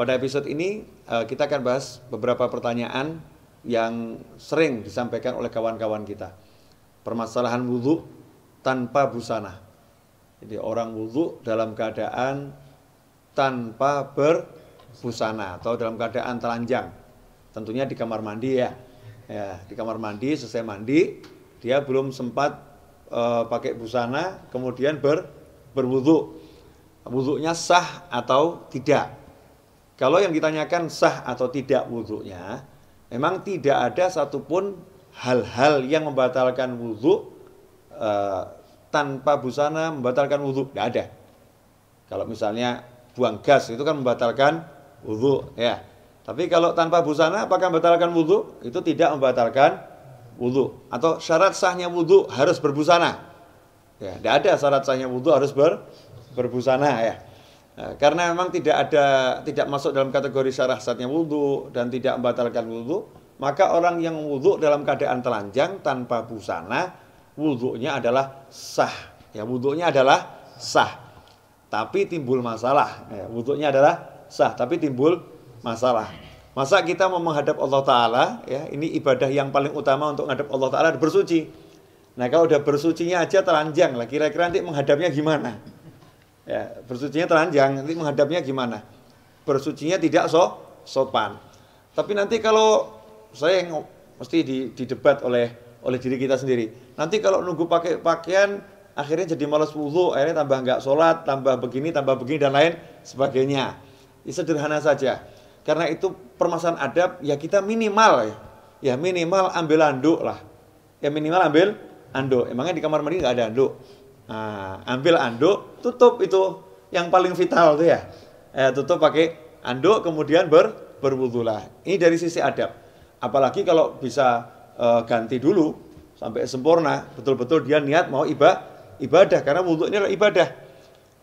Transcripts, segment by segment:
Pada episode ini eh, kita akan bahas beberapa pertanyaan yang sering disampaikan oleh kawan-kawan kita. Permasalahan wudhu tanpa busana. Jadi orang wudhu dalam keadaan tanpa berbusana atau dalam keadaan telanjang. Tentunya di kamar mandi ya. Ya, di kamar mandi selesai mandi dia belum sempat uh, pakai busana kemudian ber berwudhu. Wudhunya sah atau tidak? Kalau yang ditanyakan sah atau tidak wudhunya, memang tidak ada satupun hal-hal yang membatalkan wudhu e, tanpa busana membatalkan wudhu, tidak ada. Kalau misalnya buang gas itu kan membatalkan wudhu, ya. Tapi kalau tanpa busana apakah membatalkan wudhu? Itu tidak membatalkan wudhu. Atau syarat sahnya wudhu harus berbusana. Ya, tidak ada syarat sahnya wudhu harus ber, berbusana ya. Eh, karena memang tidak ada tidak masuk dalam kategori syarah saatnya wudhu dan tidak membatalkan wudhu maka orang yang wudhu dalam keadaan telanjang tanpa busana wudhunya adalah sah ya wudhunya adalah sah tapi timbul masalah ya, wudhunya adalah sah tapi timbul masalah masa kita mau menghadap Allah Taala ya ini ibadah yang paling utama untuk menghadap Allah Taala bersuci nah kalau udah bersucinya aja telanjang lah kira-kira nanti menghadapnya gimana Ya, bersucinya telanjang, nanti menghadapnya gimana? Bersucinya tidak so, sopan. Tapi nanti kalau saya yang mesti di, didebat oleh oleh diri kita sendiri. Nanti kalau nunggu pakai pakaian akhirnya jadi malas wudhu, akhirnya tambah nggak sholat, tambah begini, tambah begini dan lain sebagainya. Ya, sederhana saja. Karena itu permasalahan adab ya kita minimal ya, ya minimal ambil anduk lah. Ya minimal ambil anduk. Emangnya di kamar mandi nggak ada anduk? Nah, ambil anduk, tutup itu yang paling vital tuh ya. Eh, tutup pakai anduk, kemudian ber berwudulah. Ini dari sisi adab. Apalagi kalau bisa eh, ganti dulu sampai sempurna, betul-betul dia niat mau iba, ibadah karena wudhu ini adalah ibadah.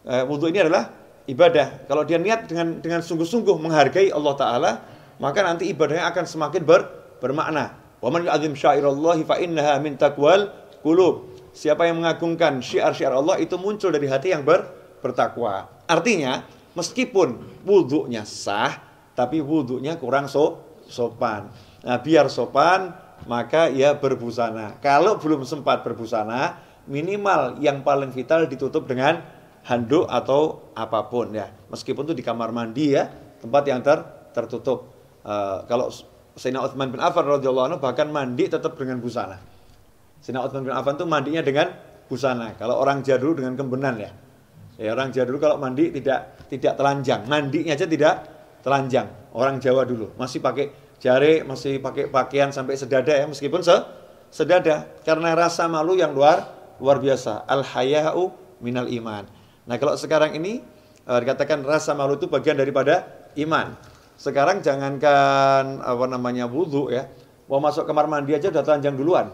Eh, wudhu ini adalah ibadah. Kalau dia niat dengan dengan sungguh-sungguh menghargai Allah Taala, maka nanti ibadahnya akan semakin ber, bermakna. Waman yu'adzim syairallahi fa innaha min taqwal kulub siapa yang mengagungkan syiar-syiar Allah itu muncul dari hati yang ber, bertakwa. Artinya, meskipun wudhunya sah, tapi wudhunya kurang so, sopan. Nah, biar sopan, maka ia berbusana. Kalau belum sempat berbusana, minimal yang paling vital ditutup dengan handuk atau apapun ya. Meskipun itu di kamar mandi ya, tempat yang ter, tertutup. Uh, kalau Sayyidina Uthman bin Affan radhiyallahu anhu bahkan mandi tetap dengan busana. Sina Utsman bin Affan tuh mandinya dengan busana. Kalau orang jadul dengan kembenan ya. Ya orang jadul kalau mandi tidak tidak telanjang, mandinya aja tidak telanjang. Orang Jawa dulu masih pakai jari, masih pakai pakaian sampai sedada ya meskipun se sedada karena rasa malu yang luar luar biasa. Al haya'u minal iman. Nah, kalau sekarang ini eh, dikatakan rasa malu itu bagian daripada iman. Sekarang jangankan apa namanya wudhu ya, mau masuk kamar mandi aja udah telanjang duluan.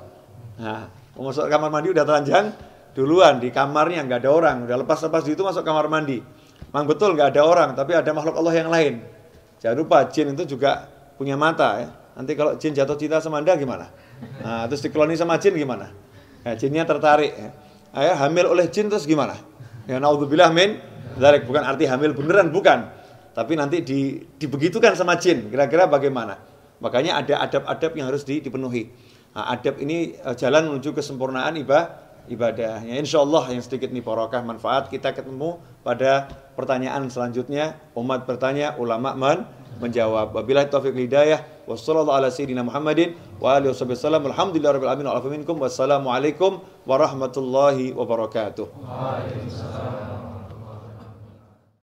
Nah, masuk kamar mandi udah telanjang, duluan di kamarnya nggak ada orang. Udah lepas-lepas itu masuk kamar mandi. mang betul nggak ada orang, tapi ada makhluk Allah yang lain. Jangan lupa jin itu juga punya mata ya. Nanti kalau jin jatuh cinta sama anda gimana? Nah, terus dikeloni sama jin gimana? Ya, jinnya tertarik. Ya. Ayah, hamil oleh jin terus gimana? Ya naudzubillah min dzalik bukan arti hamil beneran bukan. Tapi nanti di, dibegitukan sama jin, kira-kira bagaimana? Makanya ada adab-adab yang harus dipenuhi. Nah, adab ini e, jalan menuju kesempurnaan ibadah ibadahnya. Insya Allah yang sedikit nih barokah manfaat kita ketemu pada pertanyaan selanjutnya umat bertanya ulama man menjawab. Wabillahi taufik hidayah. Wassalamualaikum warahmatullahi wabarakatuh.